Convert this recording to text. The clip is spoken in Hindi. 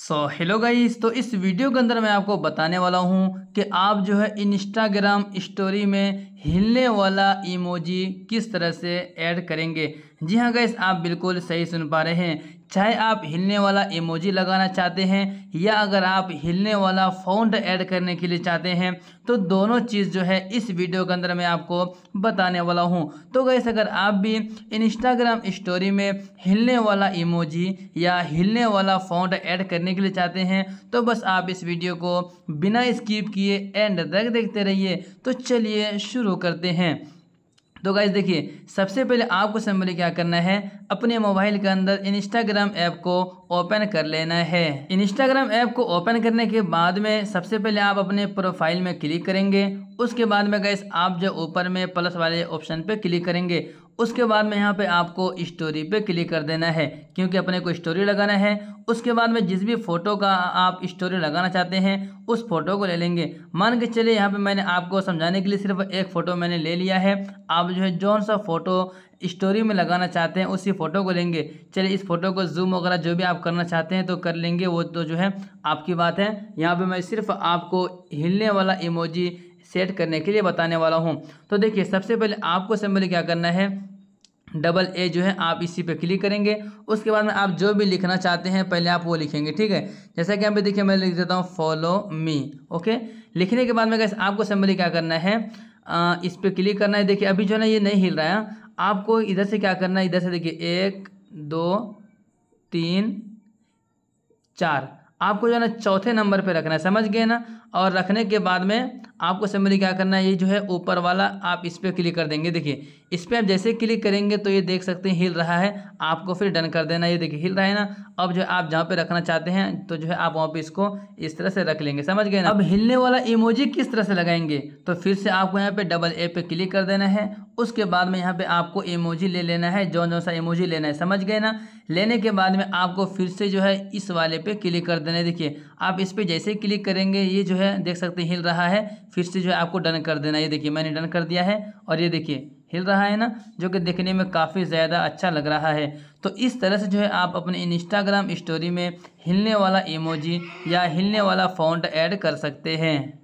सो हेलो गाइस तो इस वीडियो के अंदर मैं आपको बताने वाला हूँ कि आप जो है इंस्टाग्राम स्टोरी में हिलने वाला इमोजी किस तरह से ऐड करेंगे जी हाँ गैस आप बिल्कुल सही सुन पा रहे हैं चाहे आप हिलने वाला इमोजी लगाना चाहते हैं या अगर आप हिलने वाला फाउंड ऐड करने के लिए चाहते हैं तो दोनों चीज़ जो है इस वीडियो के अंदर मैं आपको बताने वाला हूँ तो गैस अगर आप भी इंस्टाग्राम स्टोरी में हिलने वाला इमोजी या हिलने वाला फाउंड ऐड करने के लिए चाहते हैं तो बस आप इस वीडियो को बिना स्किप किए एंड तक देखते रहिए तो चलिए शुरू शो करते हैं तो गाइज देखिए सबसे पहले आपको सिंपली क्या करना है अपने मोबाइल के अंदर इंस्टाग्राम ऐप को ओपन कर लेना है इंस्टाग्राम ऐप को ओपन करने के बाद में सबसे पहले आप अपने प्रोफाइल में क्लिक करेंगे उसके बाद में गैस आप जो ऊपर में प्लस वाले ऑप्शन पे क्लिक करेंगे उसके बाद में यहाँ पे आपको स्टोरी पे क्लिक कर देना है क्योंकि अपने को स्टोरी लगाना है उसके बाद में जिस भी फ़ोटो का आप स्टोरी लगाना चाहते हैं उस फ़ोटो को ले लेंगे मान के चलिए यहाँ पे मैंने आपको समझाने के लिए सिर्फ एक फ़ोटो मैंने ले लिया है आप जो है जौन सा फ़ोटो स्टोरी में लगाना चाहते हैं उसी फ़ोटो को लेंगे चलिए इस फ़ोटो को जूम वगैरह जो भी आप करना चाहते हैं तो कर लेंगे वो तो जो है आपकी बात है यहाँ पर मैं सिर्फ आपको हिलने वाला इमोजी सेट करने के लिए बताने वाला हूँ तो देखिए सबसे पहले आपको सिंबल क्या करना है डबल ए जो है आप इसी पे क्लिक करेंगे उसके बाद में आप जो भी लिखना चाहते हैं पहले आप वो लिखेंगे ठीक है जैसा कि यहाँ पे देखिए मैं लिख देता हूँ फॉलो मी ओके लिखने के बाद में कैसे आपको सिंपली क्या करना है आ, इस पर क्लिक करना है देखिए अभी जो है ना ये नहीं हिल रहा है हाँ? आपको इधर से क्या करना है इधर से देखिए एक दो तीन चार आपको जो है ना चौथे नंबर पर रखना है समझ गए ना और रखने के बाद में आपको समझ क्या करना है ये जो है ऊपर वाला आप इस पर क्लिक कर देंगे देखिए इस पर आप जैसे क्लिक करेंगे तो ये देख सकते हैं हिल रहा है आपको फिर डन कर देना ये देखिए हिल रहा है ना अब जो है आप जहाँ पे रखना चाहते हैं तो जो है आप वहाँ पे इसको इस तरह से रख लेंगे समझ गए ना अब हिलने वाला इमोजी किस तरह से लगाएंगे तो फिर से आपको यहाँ पे डबल ए पे क्लिक कर देना है उसके बाद में यहाँ पे आपको इमोजी ले लेना है जौन जौन सा इमोजी लेना है समझ गए ना लेने के बाद में आपको फिर से जो है इस वाले पे क्लिक कर देना है देखिए आप इस पर जैसे क्लिक करेंगे ये जो है देख सकते हैं हिल रहा है फिर से जो है आपको डन कर देना है ये देखिए मैंने डन कर दिया है और ये देखिए हिल रहा है ना जो कि देखने में काफ़ी ज़्यादा अच्छा लग रहा है तो इस तरह से जो है आप अपने इंस्टाग्राम स्टोरी में हिलने वाला इमोजी या हिलने वाला फ़ॉन्ट ऐड कर सकते हैं